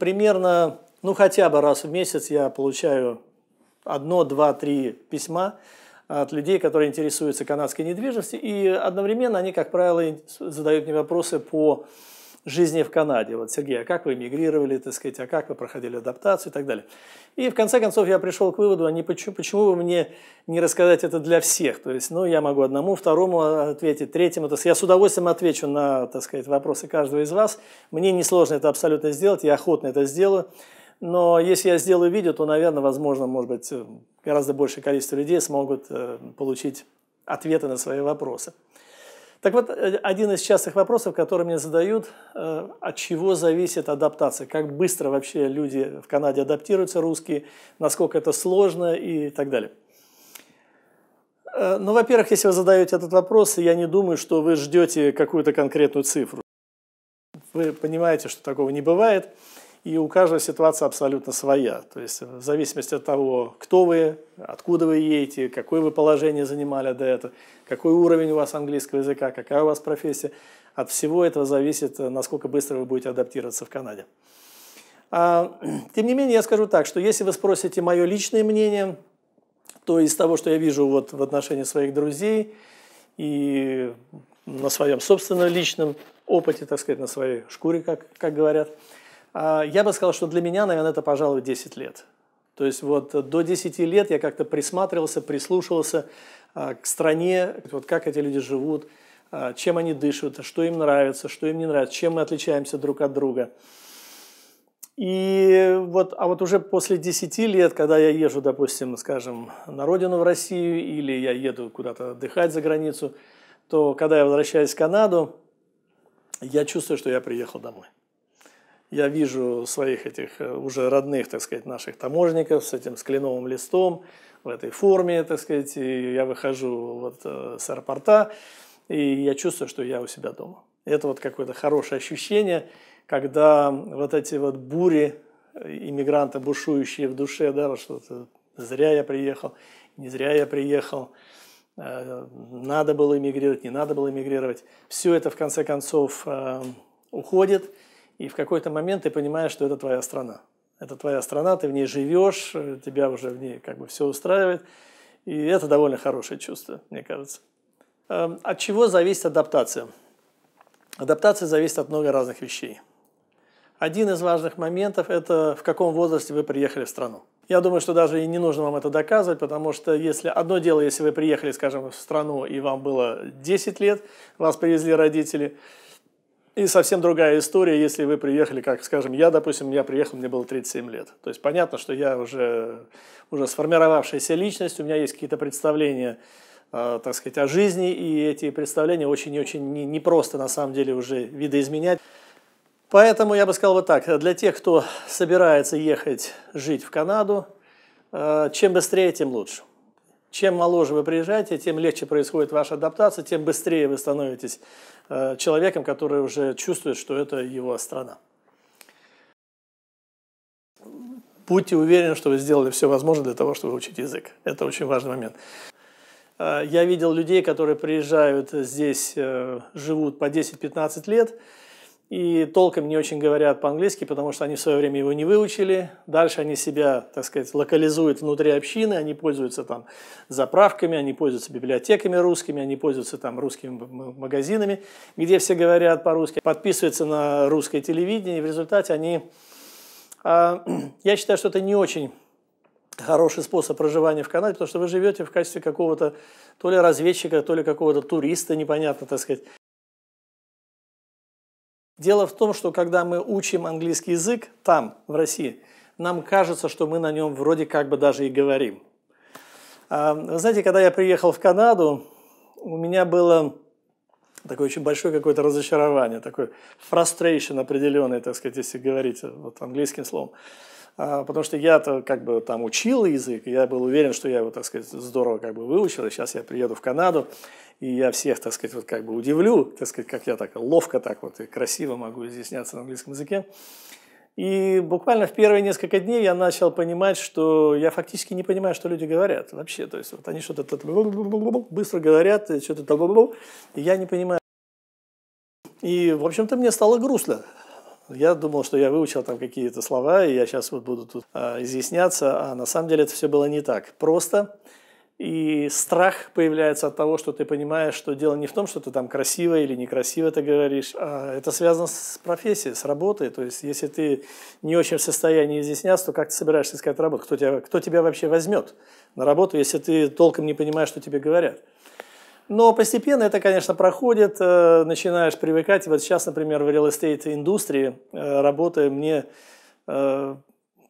Примерно, ну хотя бы раз в месяц я получаю одно, два, три письма от людей, которые интересуются канадской недвижимостью, и одновременно они, как правило, задают мне вопросы по жизни в Канаде. Вот, Сергей, а как вы эмигрировали, так сказать, а как вы проходили адаптацию и так далее. И в конце концов я пришел к выводу, а не почему, почему бы мне не рассказать это для всех? То есть, ну, я могу одному, второму а, ответить, третьему. То есть, я с удовольствием отвечу на, так сказать, вопросы каждого из вас. Мне несложно это абсолютно сделать, я охотно это сделаю. Но если я сделаю видео, то, наверное, возможно, может быть, э, гораздо большее количество людей смогут э, получить ответы на свои вопросы. Так вот, э, один из частых вопросов, который мне задают, э, от чего зависит адаптация, как быстро вообще люди в Канаде адаптируются, русские, насколько это сложно и так далее. Э, ну, во-первых, если вы задаете этот вопрос, я не думаю, что вы ждете какую-то конкретную цифру. Вы понимаете, что такого не бывает и у каждого ситуация абсолютно своя. То есть э, в зависимости от того, кто вы, откуда вы едете, какое вы положение занимали до этого, какой уровень у вас английского языка, какая у вас профессия, от всего этого зависит, э, насколько быстро вы будете адаптироваться в Канаде. А, тем не менее, я скажу так, что если вы спросите мое личное мнение, то из того, что я вижу вот в отношении своих друзей и на своем собственном личном опыте, так сказать, на своей шкуре, как, как говорят, а, я бы сказал, что для меня, наверное, это, пожалуй, 10 лет. То есть вот до 10 лет я как-то присматривался, прислушивался а, к стране, вот как эти люди живут, а, чем они дышат, что им нравится, что им не нравится, чем мы отличаемся друг от друга. И вот, а вот уже после 10 лет, когда я езжу, допустим, скажем, на родину в Россию, или я еду куда-то отдыхать за границу, то когда я возвращаюсь в Канаду, я чувствую, что я приехал домой я вижу своих этих э, уже родных, так сказать, наших таможников с этим с листом, в этой форме, так сказать, и я выхожу вот э, с аэропорта, и я чувствую, что я у себя дома. Это вот какое-то хорошее ощущение, когда вот эти вот бури э, иммигранта, бушующие в душе, да, вот что-то зря я приехал, не зря я приехал, надо было эмигрировать, не надо было эмигрировать. Все это, в конце концов, уходит – и в какой-то момент ты понимаешь, что это твоя страна. Это твоя страна, ты в ней живешь, э, тебя уже в ней как бы все устраивает. И это довольно хорошее чувство, мне кажется. Эм, от чего зависит адаптация? Адаптация зависит от много разных вещей. Один из важных моментов – это в каком возрасте вы приехали в страну. Я думаю, что даже и не нужно вам это доказывать, потому что если одно дело, если вы приехали, скажем, в страну, и вам было 10 лет, вас привезли родители – и совсем другая история, если вы приехали, как, скажем, я, допустим, я приехал, мне было 37 лет. То есть понятно, что я уже, уже сформировавшаяся личность, у меня есть какие-то представления, э, так сказать, о жизни, и эти представления очень и очень непросто, не на самом деле, уже видоизменять. Поэтому я бы сказал вот так, для тех, кто собирается ехать жить в Канаду, э, чем быстрее, тем лучше. Чем моложе вы приезжаете, тем легче происходит ваша адаптация, тем быстрее вы становитесь э, человеком, который уже чувствует, что это его страна. Будьте уверены, что вы сделали все возможное для того, чтобы учить язык. Это очень важный момент. Э, я видел людей, которые приезжают здесь, э, живут по 10-15 лет, и толком не очень говорят по-английски, потому что они в свое время его не выучили. Дальше они себя, так сказать, локализуют внутри общины, они пользуются там заправками, они пользуются библиотеками русскими, они пользуются там русскими магазинами, где все говорят по-русски, подписываются на русское телевидение, и в результате они... Э, я считаю, что это не очень хороший способ проживания в Канаде, потому что вы живете в качестве какого-то то ли разведчика, то ли какого-то туриста, непонятно, так сказать. Дело в том, что когда мы учим английский язык там, в России, нам кажется, что мы на нем вроде как бы даже и говорим. А, вы знаете, когда я приехал в Канаду, у меня было такое очень большое какое-то разочарование, такой frustration определенный, так сказать, если говорить вот английским словом. А, потому что я-то как бы там учил язык, я был уверен, что я его, так сказать, здорово как бы выучил, и сейчас я приеду в Канаду, и я всех, так сказать, вот как бы удивлю, так сказать, как я так ловко так вот и красиво могу изъясняться на английском языке. И буквально в первые несколько дней я начал понимать, что я фактически не понимаю, что люди говорят вообще. То есть вот они что-то быстро говорят, что-то и я не понимаю. И, в общем-то, мне стало грустно. Я думал, что я выучил там какие-то слова, и я сейчас вот буду тут а, изъясняться, а на самом деле это все было не так. Просто и страх появляется от того, что ты понимаешь, что дело не в том, что ты там красиво или некрасиво это говоришь, а это связано с профессией, с работой. То есть, если ты не очень в состоянии изъясняться, то как ты собираешься искать работу? Кто тебя, кто тебя вообще возьмет на работу, если ты толком не понимаешь, что тебе говорят? Но постепенно это, конечно, проходит, э, начинаешь привыкать. вот сейчас, например, в real estate индустрии, э, работая, мне э,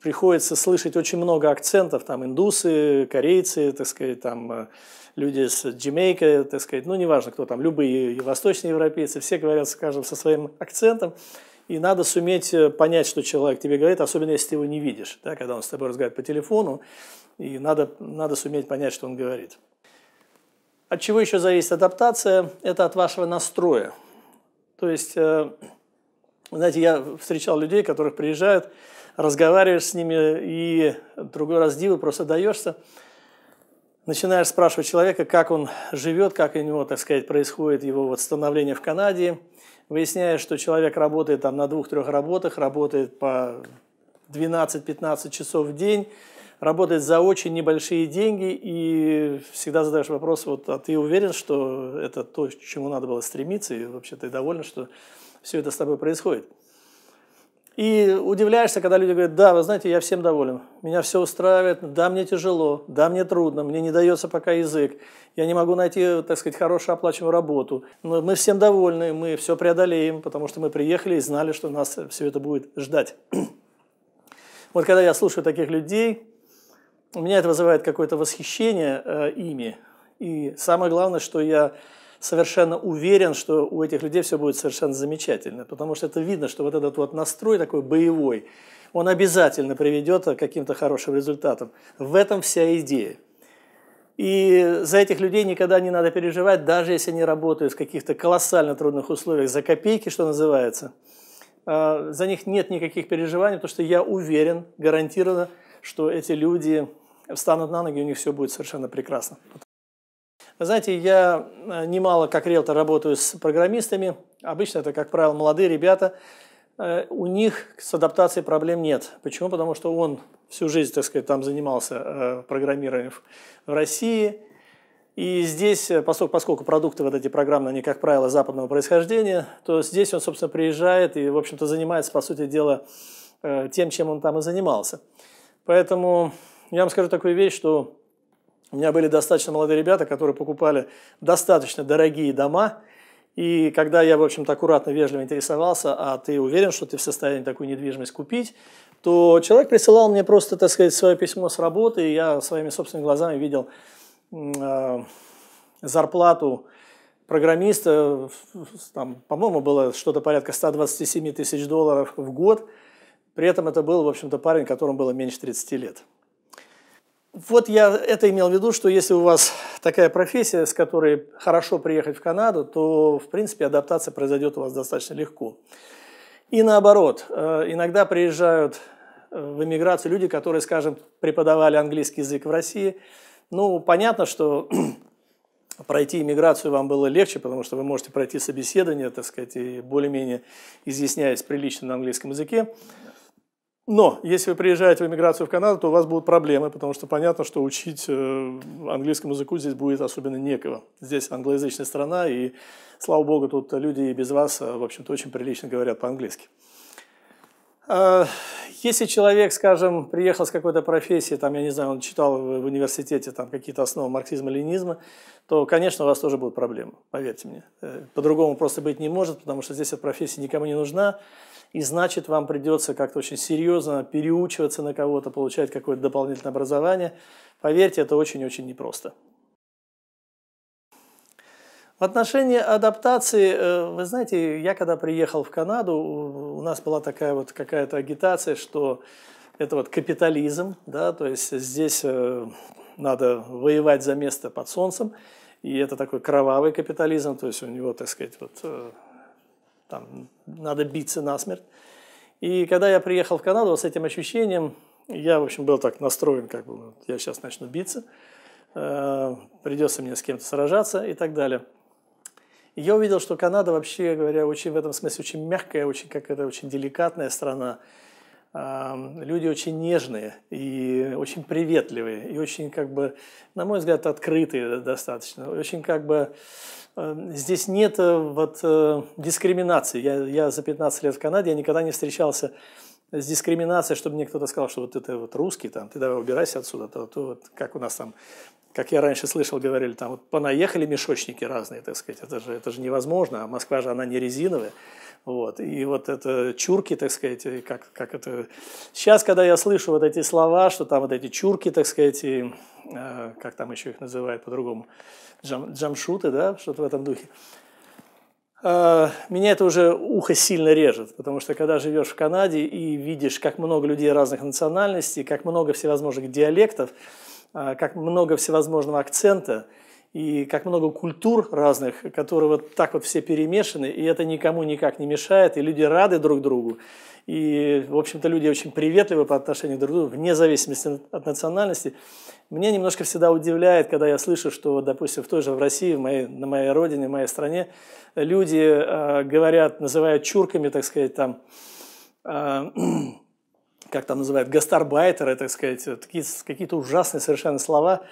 приходится слышать очень много акцентов, там индусы, корейцы, так сказать, там люди с Джамейка, так сказать, ну неважно кто там, любые и восточные европейцы, все говорят, скажем, со своим акцентом, и надо суметь понять, что человек тебе говорит, особенно если ты его не видишь, да, когда он с тобой разговаривает по телефону, и надо, надо суметь понять, что он говорит. От чего еще зависит адаптация? Это от вашего настроя. То есть, э, знаете, я встречал людей, которых приезжают, разговариваешь с ними, и другой раз диву просто даешься. Начинаешь спрашивать человека, как он живет, как у него, так сказать, происходит его вот становление в Канаде. Выясняешь, что человек работает там на двух-трех работах, работает по 12-15 часов в день, работать за очень небольшие деньги, и всегда задаешь вопрос, вот, а ты уверен, что это то, к чему надо было стремиться, и вообще ты доволен, что все это с тобой происходит? И удивляешься, когда люди говорят, да, вы знаете, я всем доволен, меня все устраивает, да, мне тяжело, да, мне трудно, мне не дается пока язык, я не могу найти, так сказать, хорошую оплачиваемую работу, но мы всем довольны, мы все преодолеем, потому что мы приехали и знали, что нас все это будет ждать. Вот когда я слушаю таких людей, у меня это вызывает какое-то восхищение э, ими. И самое главное, что я совершенно уверен, что у этих людей все будет совершенно замечательно, потому что это видно, что вот этот вот настрой такой боевой, он обязательно приведет к каким-то хорошим результатам. В этом вся идея. И за этих людей никогда не надо переживать, даже если они работают в каких-то колоссально трудных условиях, за копейки, что называется. А, за них нет никаких переживаний, потому что я уверен, гарантированно, что эти люди встанут на ноги, у них все будет совершенно прекрасно. знаете, я э, немало как риэлтор работаю с программистами. Обычно это, как правило, молодые ребята. Э, у них с адаптацией проблем нет. Почему? Потому что он всю жизнь, так сказать, там занимался э, программированием в России. И здесь, поскольку, поскольку продукты вот эти программные, они, как правило, западного происхождения, то здесь он, собственно, приезжает и, в общем-то, занимается, по сути дела, тем, чем он там и занимался. Поэтому я вам скажу такую вещь, что у меня были достаточно молодые ребята, которые покупали достаточно дорогие дома, и когда я, в общем-то, аккуратно, вежливо интересовался, а ты уверен, что ты в состоянии такую недвижимость купить, то человек присылал мне просто, так сказать, свое письмо с работы, и я своими собственными глазами видел э, зарплату программиста, там, по-моему, было что-то порядка 127 тысяч долларов в год, при этом это был, в общем-то, парень, которому было меньше 30 лет. Вот я это имел в виду, что если у вас такая профессия, с которой хорошо приехать в Канаду, то, в принципе, адаптация произойдет у вас достаточно легко. И наоборот, э, иногда приезжают э, в эмиграцию люди, которые, скажем, преподавали английский язык в России. Ну, понятно, что пройти иммиграцию вам было легче, потому что вы можете пройти собеседование, так сказать, и более-менее изъясняясь прилично на английском языке. Но если вы приезжаете в эмиграцию в Канаду, то у вас будут проблемы, потому что понятно, что учить э, английскому языку здесь будет особенно некого. Здесь англоязычная страна, и, слава богу, тут люди и без вас, э, в общем-то, очень прилично говорят по-английски. А, если человек, скажем, приехал с какой-то профессии, там, я не знаю, он читал в университете там какие-то основы марксизма, ленизма, то, конечно, у вас тоже будут проблемы, поверьте мне. Э, по-другому просто быть не может, потому что здесь эта профессия никому не нужна и значит вам придется как-то очень серьезно переучиваться на кого-то, получать какое-то дополнительное образование. Поверьте, это очень-очень непросто. В отношении адаптации, э, вы знаете, я когда приехал в Канаду, у нас была такая вот какая-то агитация, что это вот капитализм, да, то есть здесь э, надо воевать за место под солнцем, и это такой кровавый капитализм, то есть у него, так сказать, вот э, там, надо биться насмерть. И когда я приехал в Канаду с этим ощущением, я, в общем, был так настроен, как бы, вот, я сейчас начну биться, э, придется мне с кем-то сражаться и так далее. И я увидел, что Канада, вообще говоря, очень в этом смысле очень мягкая, очень, как это, очень деликатная страна люди очень нежные и очень приветливые, и очень, как бы, на мой взгляд, открытые достаточно. Очень, как бы, эм, здесь нет э, вот э, дискриминации. Я, я за 15 лет в Канаде, я никогда не встречался с дискриминацией, чтобы мне кто-то сказал, что вот это вот русский, там, ты давай убирайся отсюда, то, то вот, как у нас там как я раньше слышал, говорили, там вот понаехали мешочники разные, так сказать, это же, это же невозможно, а Москва же, она не резиновая. Вот. И вот это чурки, так сказать, как, как это... Сейчас, когда я слышу вот эти слова, что там вот эти чурки, так сказать, и, э, как там еще их называют по-другому, джам, джамшуты, да, что-то в этом духе, э, меня это уже ухо сильно режет, потому что когда живешь в Канаде и видишь, как много людей разных национальностей, как много всевозможных диалектов, а, как много всевозможного акцента и как много культур разных, которые вот так вот все перемешаны, и это никому никак не мешает, и люди рады друг другу. И, в общем-то, люди очень приветливы по отношению друг к другу, вне зависимости от национальности. Меня немножко всегда удивляет, когда я слышу, что, допустим, в той же в России, в моей, на моей родине, в моей стране, люди э, говорят, называют чурками, так сказать, там, э, как там называют, гастарбайтеры, так сказать, такие, какие-то ужасные совершенно слова,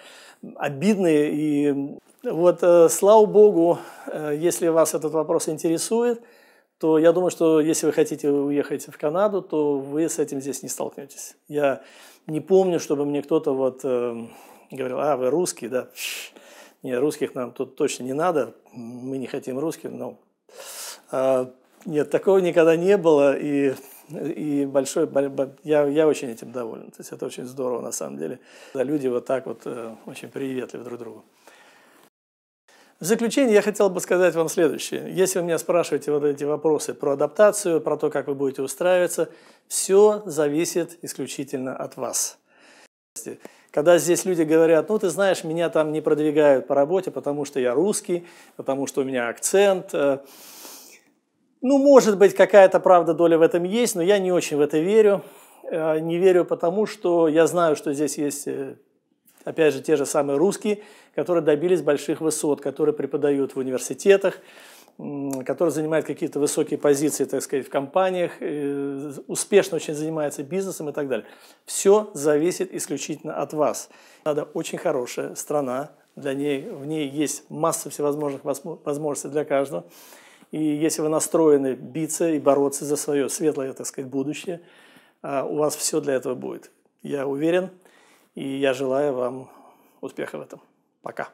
обидные. И вот, э, слава богу, э, если вас этот вопрос интересует, то я думаю, что если вы хотите уехать в Канаду, то вы с этим здесь не столкнетесь. Я не помню, чтобы мне кто-то вот э, говорил, а, вы русский, да, не, русских нам тут точно не надо, мы не хотим русских, но... Э, нет, такого никогда не было, и и большой, я, я очень этим доволен. То есть это очень здорово на самом деле. Да, люди вот так вот э, очень приветливы друг другу. В заключение я хотел бы сказать вам следующее. Если вы меня спрашиваете вот эти вопросы про адаптацию, про то, как вы будете устраиваться, все зависит исключительно от вас. Когда здесь люди говорят, ну ты знаешь, меня там не продвигают по работе, потому что я русский, потому что у меня акцент, э, ну, может быть, какая-то правда доля в этом есть, но я не очень в это верю. Э, не верю потому, что я знаю, что здесь есть, э, опять же, те же самые русские, которые добились больших высот, которые преподают в университетах, которые занимают какие-то высокие позиции, так сказать, в компаниях, э, успешно очень занимаются бизнесом и так далее. Все зависит исключительно от вас. Надо очень хорошая страна, для ней, в ней есть масса всевозможных возможностей для каждого. И если вы настроены биться и бороться за свое светлое, так сказать, будущее, а, у вас все для этого будет. Я уверен, и я желаю вам успеха в этом. Пока.